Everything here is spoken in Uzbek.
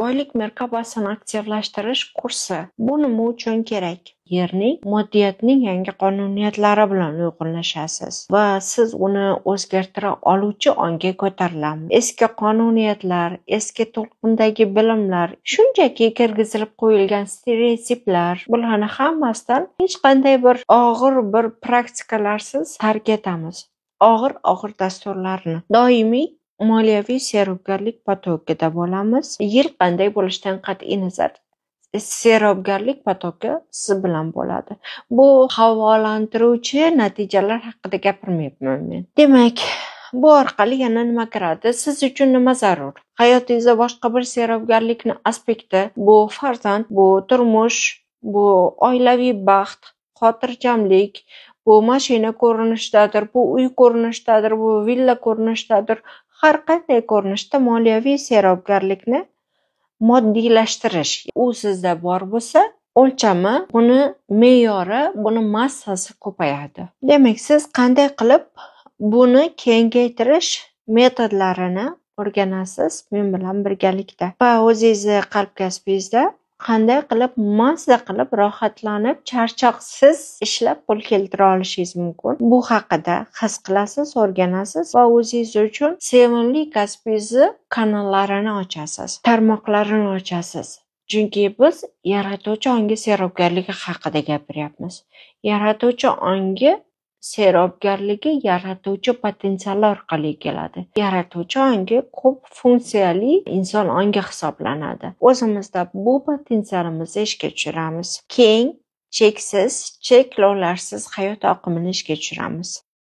boylik merkabasini aktivlashtirish kursi bu nima uchun kerak yerning moddiyatning yangi qonuniyatlari bilan uyg'unlashasiz va siz uni o'zgartira oluvchi onga ko'tarilamiz eski qonuniyatlar eski to'lqindagi bilimlar shunchaki kirgizilib qo'yilgan stereotiplar bularni hammasidan hech qanday bir og'ir bir praktikalarsiz tark etamiz og'ir og'ir dasturlarni doimiy moliyaviy serobgarlik potokida bo'lamiz. Yil qanday bo'lishidan qat'iy nazar serobgarlik potoki siz bilan bo'ladi bu havolantiruvchi natijalar haqida gapirmayapman men demak bu orqali yana nima kiradi siz uchun nima zarur hayotingizda boshqa bir serobgarlikni aspekti bu farzand bu turmush bu oilaviy baxt xotirjamlik bu mashina ko'rinishidadir bu uy ko'rinishidadir bu villa ko'rinishidadir har qanday ko'rinishda moliyaviy serobgarlikni moddiylashtirish u sizda bor bo'lsa o'lchami buni me'yori buni massasi ko'payadi demak siz qanday qilib buni kengaytirish metodlarini o'rganasiz men bilan birgalikda va o'zingizni qalb kasbingizda qanday qilib mazza qilib rohatlanib charchoqsiz ishlab pul keltira olishingiz mumkin bu haqida his qilasiz o'rganasiz va o'zingiz uchun sevimli kasbingizni kanallarini ochasiz tarmoqlarini ochasiz chunki biz yaratuvchi ongi serobgarligi haqida gapiryapmiz yaratuvchi ongi serobgarligi yaratuvchi potensiali orqali keladi yaratuvchi ongi ko'p funksiyali inson ongi hisoblanadi o'zimizda bu potensialimizni ishga tushiramiz keng cheksiz cheklovlarsiz hayot oqimini ishga tushiramiz